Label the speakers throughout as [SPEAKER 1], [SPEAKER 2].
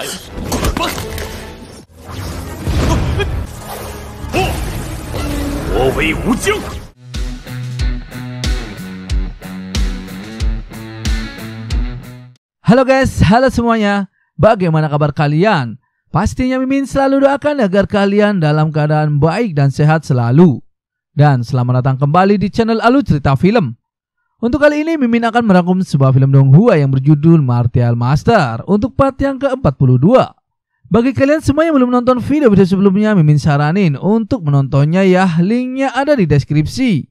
[SPEAKER 1] Halo guys, halo semuanya. Bagaimana kabar kalian? Pastinya Mimin selalu doakan agar kalian dalam keadaan baik dan sehat selalu. Dan selamat datang kembali di channel Alu Cerita Film. Untuk kali ini, Mimin akan merangkum sebuah film Donghua yang berjudul Martial Master untuk part yang ke-42. Bagi kalian semua yang belum nonton video-video sebelumnya, Mimin saranin untuk menontonnya ya, linknya ada di deskripsi.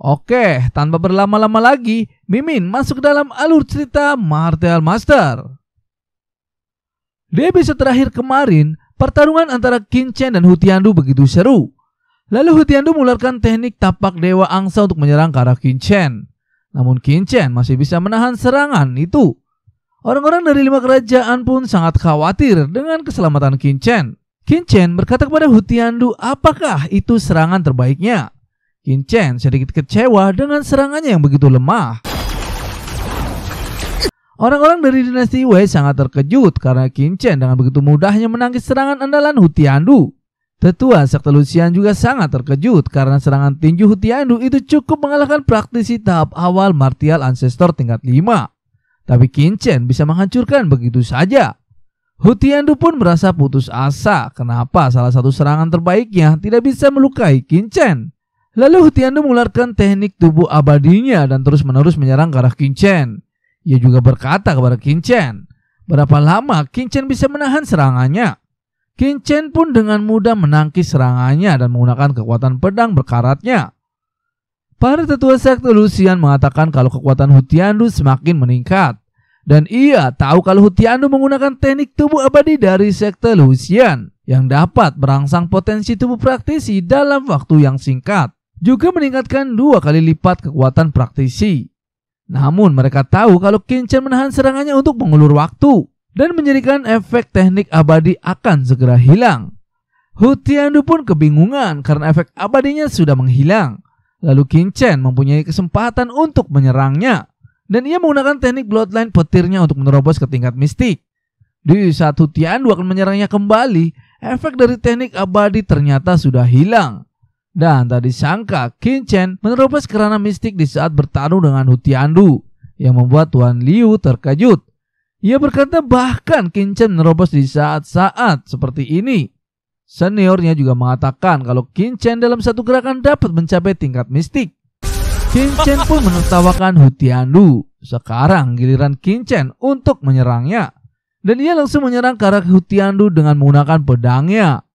[SPEAKER 1] Oke, tanpa berlama-lama lagi, Mimin masuk dalam alur cerita Martial Master. Di episode terakhir kemarin, pertarungan antara Qin Chen dan Hutiandu begitu seru. Lalu Hutiandu mengeluarkan teknik tapak Dewa Angsa untuk menyerang ke arah Qin Chen. Namun Kincen masih bisa menahan serangan itu. Orang-orang dari lima kerajaan pun sangat khawatir dengan keselamatan Kincen. Kincen berkata kepada Hutiandu apakah itu serangan terbaiknya. Kincen sedikit kecewa dengan serangannya yang begitu lemah. Orang-orang dari dinasti Wei sangat terkejut karena Kincen dengan begitu mudahnya menangkis serangan andalan Hutiandu. Tetua Sekte Lucian juga sangat terkejut karena serangan tinju Hutiandu itu cukup mengalahkan praktisi tahap awal martial ancestor tingkat 5. Tapi Kinchen bisa menghancurkan begitu saja. Hutiandu pun merasa putus asa kenapa salah satu serangan terbaiknya tidak bisa melukai Kinchen. Lalu Hutiandu mengeluarkan teknik tubuh abadinya dan terus-menerus menyerang ke arah Kinchen. Ia juga berkata kepada Kinchen, berapa lama Kinchen bisa menahan serangannya? Kinchen pun dengan mudah menangkis serangannya dan menggunakan kekuatan pedang berkaratnya. Para tetua sekte Lucian mengatakan kalau kekuatan Hutiandu semakin meningkat. Dan ia tahu kalau Hutiandu menggunakan teknik tubuh abadi dari sekte Lucian yang dapat merangsang potensi tubuh praktisi dalam waktu yang singkat. Juga meningkatkan dua kali lipat kekuatan praktisi. Namun mereka tahu kalau Kinchen menahan serangannya untuk mengulur waktu dan menjadikan efek teknik abadi akan segera hilang. Hutiandu pun kebingungan karena efek abadinya sudah menghilang. Lalu Chen mempunyai kesempatan untuk menyerangnya dan ia menggunakan teknik bloodline petirnya untuk menerobos ke tingkat mistik. Di saat Hutiandu akan menyerangnya kembali, efek dari teknik abadi ternyata sudah hilang. Dan tadi sangka Chen menerobos kerana mistik di saat bertarung dengan Hutiandu yang membuat Tuan Liu terkejut ia berkata bahkan Kincen menerobos di saat-saat seperti ini. Seniornya juga mengatakan kalau Kincen dalam satu gerakan dapat mencapai tingkat mistik. Kincen pun menertawakan Hutiandu. Sekarang giliran Kincen untuk menyerangnya. Dan ia langsung menyerang ke Hutiandu dengan menggunakan pedangnya.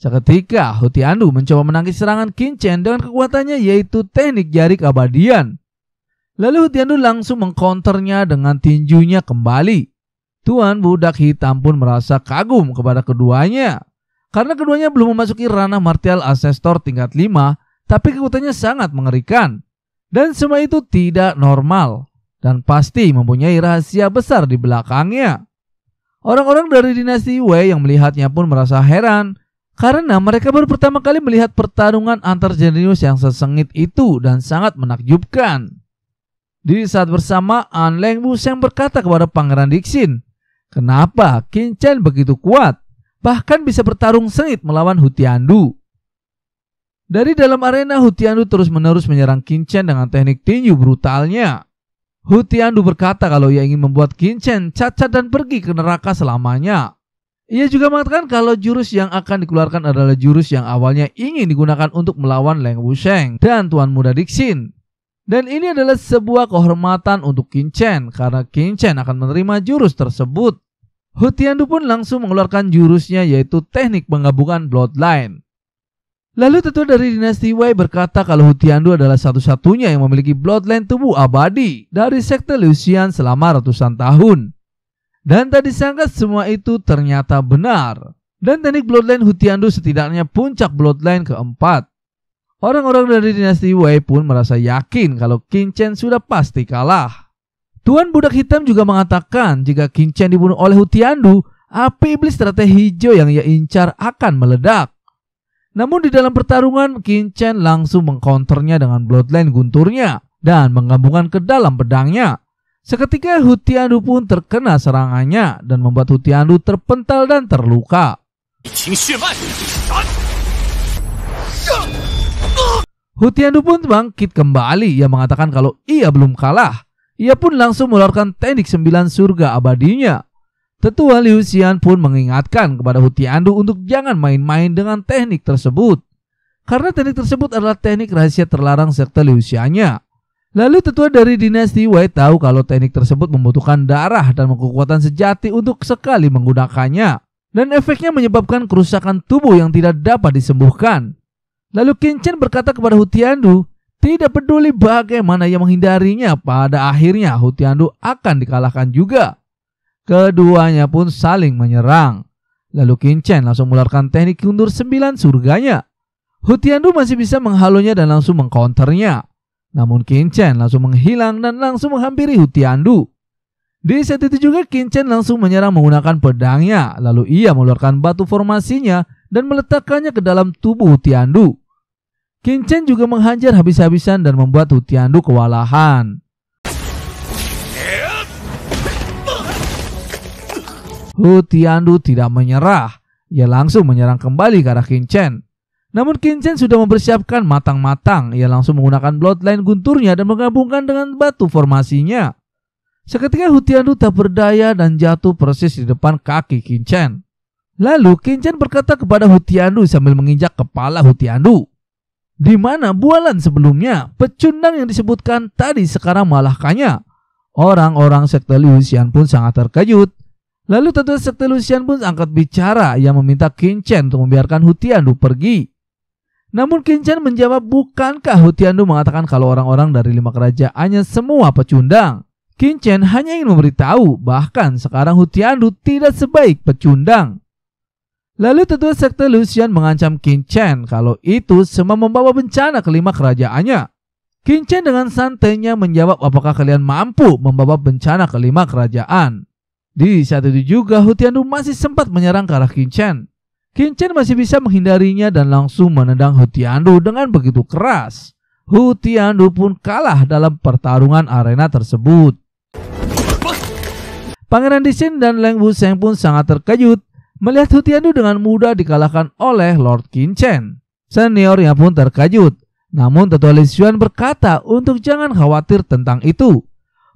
[SPEAKER 1] Seketika Hutiandu mencoba menangkis serangan Kincen dengan kekuatannya yaitu teknik jari keabadian. Lalu Tiandu langsung mengkonternya dengan tinjunya kembali. Tuan budak hitam pun merasa kagum kepada keduanya. Karena keduanya belum memasuki ranah martial ancestor tingkat 5, tapi kekuatannya sangat mengerikan. Dan semua itu tidak normal dan pasti mempunyai rahasia besar di belakangnya. Orang-orang dari dinasti Wei yang melihatnya pun merasa heran karena mereka baru pertama kali melihat pertarungan antar jenius yang sesengit itu dan sangat menakjubkan. Di saat bersamaan, Leng Buseng berkata kepada Pangeran Dixin, Kenapa Kincen begitu kuat? Bahkan bisa bertarung sengit melawan Hutiandu. Dari dalam arena, Hutiandu terus-menerus menyerang Kincen dengan teknik tinju brutalnya. Hutiandu berkata kalau ia ingin membuat Kincen cacat dan pergi ke neraka selamanya. Ia juga mengatakan kalau jurus yang akan dikeluarkan adalah jurus yang awalnya ingin digunakan untuk melawan Leng Wusheng dan Tuan Muda Dixin. Dan ini adalah sebuah kehormatan untuk Kinchen karena Kinchen akan menerima jurus tersebut. Hutiandu pun langsung mengeluarkan jurusnya yaitu teknik penggabungan bloodline. Lalu tetua dari dinasti Wei berkata kalau Hutiandu adalah satu-satunya yang memiliki bloodline tubuh abadi dari sekte Lucian selama ratusan tahun. Dan tak disangka semua itu ternyata benar. Dan teknik bloodline Hutiandu setidaknya puncak bloodline keempat. Orang-orang dari dinasti Wei pun merasa yakin kalau Chen sudah pasti kalah. Tuan Budak Hitam juga mengatakan jika Chen dibunuh oleh Hutiandu, api iblis strategi hijau yang ia incar akan meledak. Namun di dalam pertarungan, Chen langsung mengkonternya dengan bloodline gunturnya dan menggabungkan ke dalam pedangnya. Seketika Hutiandu pun terkena serangannya dan membuat Hutiandu terpental dan terluka. Hutiandu pun bangkit kembali. Ia mengatakan kalau ia belum kalah. Ia pun langsung mengeluarkan teknik sembilan surga abadinya. Tetua Liu Xian pun mengingatkan kepada Hutiandu untuk jangan main-main dengan teknik tersebut. Karena teknik tersebut adalah teknik rahasia terlarang sekte Liu Xianya. Lalu tetua dari dinasti Wei tahu kalau teknik tersebut membutuhkan darah dan kekuatan sejati untuk sekali menggunakannya. Dan efeknya menyebabkan kerusakan tubuh yang tidak dapat disembuhkan. Lalu Kincen berkata kepada Hutiandu, tidak peduli bagaimana ia menghindarinya, pada akhirnya Hutiandu akan dikalahkan juga. Keduanya pun saling menyerang. Lalu Kincen langsung mengeluarkan teknik mundur sembilan surganya. Hutiandu masih bisa menghalonya dan langsung mengkonternya. Namun Kincen langsung menghilang dan langsung menghampiri Hutiandu. Di saat itu juga Kincen langsung menyerang menggunakan pedangnya. Lalu ia mengeluarkan batu formasinya dan meletakkannya ke dalam tubuh Hutiandu. Kinchen juga menghajar habis-habisan dan membuat Hutiandu kewalahan. Hutiandu tidak menyerah. Ia langsung menyerang kembali ke arah Kinchen. Namun Kinchen sudah mempersiapkan matang-matang. Ia langsung menggunakan bloodline gunturnya dan menggabungkan dengan batu formasinya. Seketika Hutiandu tak berdaya dan jatuh persis di depan kaki Kinchen. Lalu Kinchen berkata kepada Hutiandu sambil menginjak kepala Hutiandu. Di mana bualan sebelumnya, pecundang yang disebutkan tadi sekarang malah kanya Orang-orang sekte Lucian pun sangat terkejut. Lalu tentu sekte Lucian pun angkat bicara yang meminta Kincen untuk membiarkan Hutiandu pergi. Namun Kincen menjawab bukankah Hutiandu mengatakan kalau orang-orang dari lima kerajaannya semua pecundang. Kincen hanya ingin memberitahu bahkan sekarang Hutiandu tidak sebaik pecundang. Lalu tentu sekte Lucian mengancam Qin Chen kalau itu semua membawa bencana kelima kerajaannya. Qin Chen dengan santainya menjawab apakah kalian mampu membawa bencana kelima kerajaan. Di saat itu juga Hutiandu masih sempat menyerang ke arah Qin Chen. Qin Chen masih bisa menghindarinya dan langsung menendang Hutiandu dengan begitu keras. Hutiandu pun kalah dalam pertarungan arena tersebut. Pangeran Disin dan Leng Wu Sheng pun sangat terkejut melihat Hutiandu dengan mudah dikalahkan oleh Lord Qin Kinchen. Seniornya pun terkejut. Namun Tetua Lizuan berkata untuk jangan khawatir tentang itu.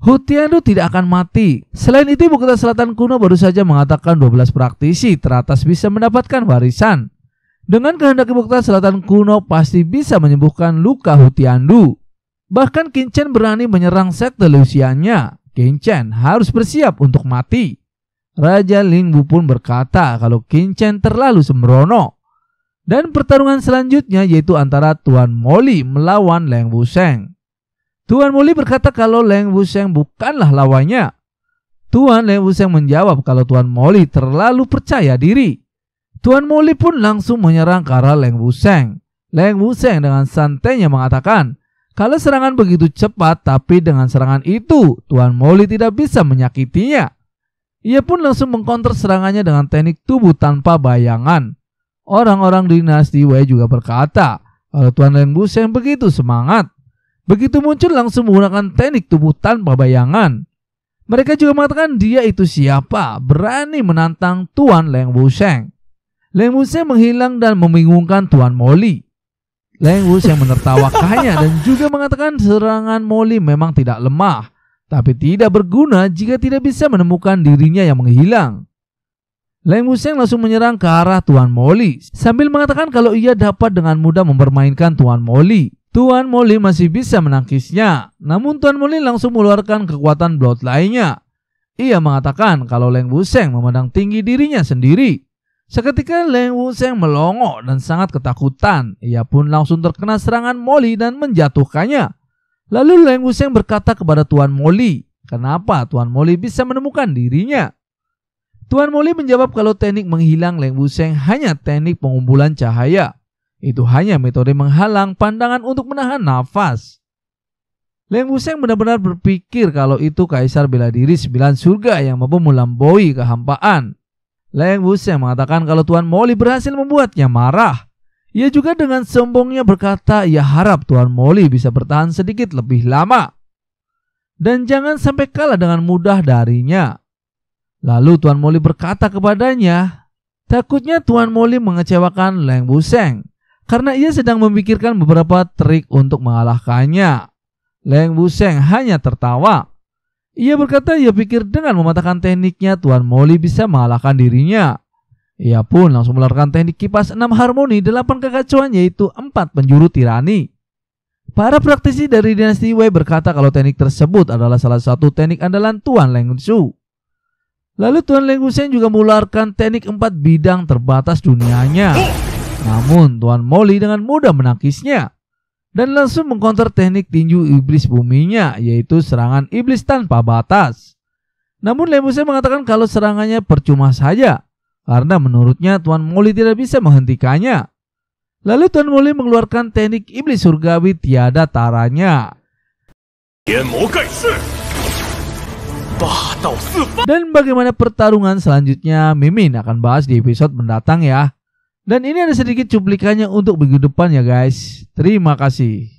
[SPEAKER 1] Hutiandu tidak akan mati. Selain itu, Bukit Selatan kuno baru saja mengatakan 12 praktisi teratas bisa mendapatkan warisan. Dengan kehendak Bukit Selatan kuno pasti bisa menyembuhkan luka Hutiandu. Bahkan Qin Chen berani menyerang sekte Lusianya. Chen harus bersiap untuk mati. Raja Lingbu pun berkata kalau Kincen terlalu sembrono. Dan pertarungan selanjutnya yaitu antara Tuan Moli melawan Leng Buseng. Tuan Moli berkata kalau Leng Buseng bukanlah lawannya. Tuan Leng Buseng menjawab kalau Tuan Moli terlalu percaya diri. Tuan Moli pun langsung menyerang ke arah Leng Buseng. Leng Buseng dengan santainya mengatakan, kalau serangan begitu cepat tapi dengan serangan itu Tuan Moli tidak bisa menyakitinya. Ia pun langsung mengkonter serangannya dengan teknik tubuh tanpa bayangan. Orang-orang dinasti Wei juga berkata kalau Tuan Ren Buseng begitu semangat. Begitu muncul langsung menggunakan teknik tubuh tanpa bayangan. Mereka juga mengatakan dia itu siapa berani menantang Tuan Leng Sheng. Leng Sheng menghilang dan membingungkan Tuan Moli. Leng Sheng menertawakannya dan juga mengatakan serangan Moli memang tidak lemah tapi tidak berguna jika tidak bisa menemukan dirinya yang menghilang. Leng Museng langsung menyerang ke arah Tuan Moli sambil mengatakan kalau ia dapat dengan mudah mempermainkan Tuan Moli. Tuan Moli masih bisa menangkisnya, namun Tuan Moli langsung mengeluarkan kekuatan Blood lainnya. Ia mengatakan kalau Leng Museng memandang tinggi dirinya sendiri. Seketika Leng Museng melongo dan sangat ketakutan. Ia pun langsung terkena serangan Moli dan menjatuhkannya. Lalu Leng Wuseng berkata kepada Tuan Moli, kenapa Tuan Moli bisa menemukan dirinya? Tuan Moli menjawab kalau teknik menghilang Leng Wuseng hanya teknik pengumpulan cahaya. Itu hanya metode menghalang pandangan untuk menahan nafas. Leng Wuseng benar-benar berpikir kalau itu kaisar bela diri sembilan surga yang mampu melampaui kehampaan. Leng Wuseng mengatakan kalau Tuan Moli berhasil membuatnya marah. Ia juga dengan sombongnya berkata, ia harap Tuan Molly bisa bertahan sedikit lebih lama. Dan jangan sampai kalah dengan mudah darinya. Lalu Tuan Molly berkata kepadanya, takutnya Tuan Molly mengecewakan Leng Buseng karena ia sedang memikirkan beberapa trik untuk mengalahkannya. Leng Buseng hanya tertawa. Ia berkata ia pikir dengan mematahkan tekniknya Tuan Molly bisa mengalahkan dirinya. Ia pun langsung melarikan teknik kipas enam harmoni delapan kekacauan yaitu empat penjuru tirani. Para praktisi dari dinasti Wei berkata kalau teknik tersebut adalah salah satu teknik andalan Tuan Leng Su. Lalu Tuan Leng Hussein juga mengeluarkan teknik empat bidang terbatas dunianya. Namun Tuan Molly dengan mudah menangkisnya dan langsung mengkonter teknik tinju iblis buminya yaitu serangan iblis tanpa batas. Namun Leng Hussein mengatakan kalau serangannya percuma saja karena menurutnya Tuan Moli tidak bisa menghentikannya. Lalu Tuan Moli mengeluarkan teknik iblis surgawi tiada taranya. Dan bagaimana pertarungan selanjutnya Mimin akan bahas di episode mendatang ya. Dan ini ada sedikit cuplikannya untuk minggu depan ya guys. Terima kasih.